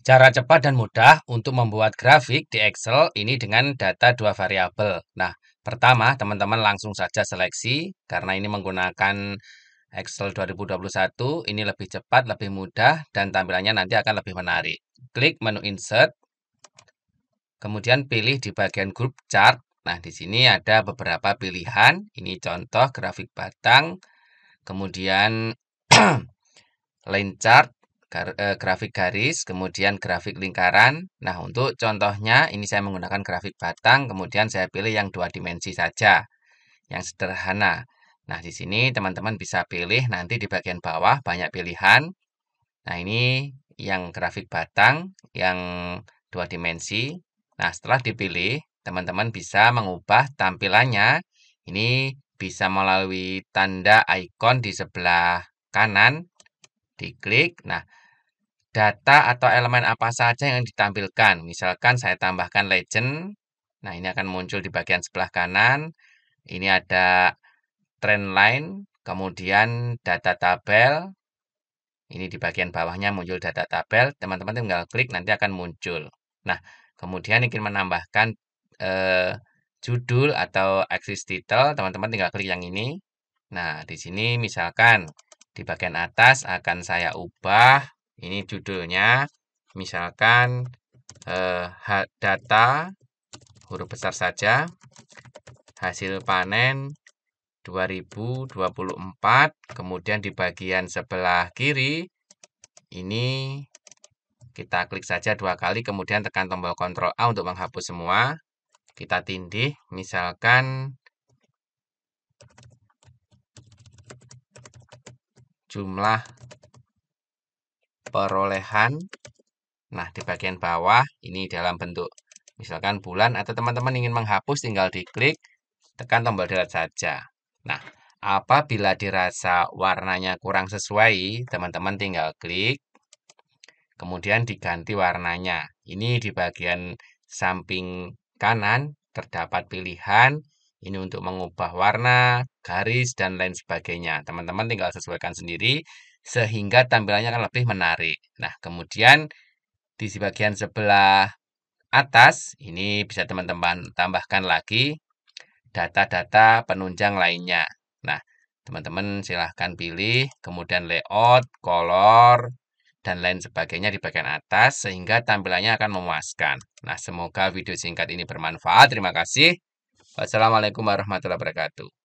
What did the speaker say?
Cara cepat dan mudah untuk membuat grafik di Excel ini dengan data dua variabel. Nah, pertama teman-teman langsung saja seleksi karena ini menggunakan Excel 2021, ini lebih cepat, lebih mudah dan tampilannya nanti akan lebih menarik. Klik menu insert. Kemudian pilih di bagian group chart. Nah, di sini ada beberapa pilihan. Ini contoh grafik batang, kemudian line chart, gar, e, eh, grafik garis, kemudian grafik lingkaran. Nah, untuk contohnya ini saya menggunakan grafik batang, kemudian saya pilih yang dua dimensi saja, yang sederhana. Nah, di sini teman-teman bisa pilih nanti di bagian bawah banyak pilihan. Nah, ini yang grafik batang, yang dua dimensi. Nah, setelah dipilih, teman-teman bisa mengubah tampilannya. Ini bisa melalui tanda ikon di sebelah kanan. Diklik. Nah, data atau elemen apa saja yang ditampilkan. Misalkan saya tambahkan legend. Nah, ini akan muncul di bagian sebelah kanan. Ini ada trend line, kemudian data tabel. Ini di bagian bawahnya muncul data tabel. Teman-teman tinggal klik, nanti akan muncul. Nah, kemudian ingin menambahkan eh, judul atau axis title, teman-teman tinggal klik yang ini. Nah, di sini misalkan di bagian atas akan saya ubah ini judulnya, misalkan eh, data huruf besar saja hasil panen 2024 kemudian di bagian sebelah kiri ini kita klik saja dua kali kemudian tekan tombol Ctrl A untuk menghapus semua kita tindih misalkan jumlah perolehan. Nah, di bagian bawah ini dalam bentuk misalkan bulan atau teman-teman ingin menghapus tinggal diklik tekan tombol delete saja. Nah, apabila dirasa warnanya kurang sesuai, teman-teman tinggal klik kemudian diganti warnanya. Ini di bagian samping kanan terdapat pilihan ini untuk mengubah warna, garis, dan lain sebagainya. Teman-teman tinggal sesuaikan sendiri sehingga tampilannya akan lebih menarik. Nah, kemudian di bagian sebelah atas ini bisa teman-teman tambahkan lagi data-data penunjang lainnya. Nah, teman-teman silahkan pilih, kemudian layout, color, dan lain sebagainya di bagian atas sehingga tampilannya akan memuaskan. Nah, semoga video singkat ini bermanfaat. Terima kasih. Wassalamualaikum warahmatullahi wabarakatuh.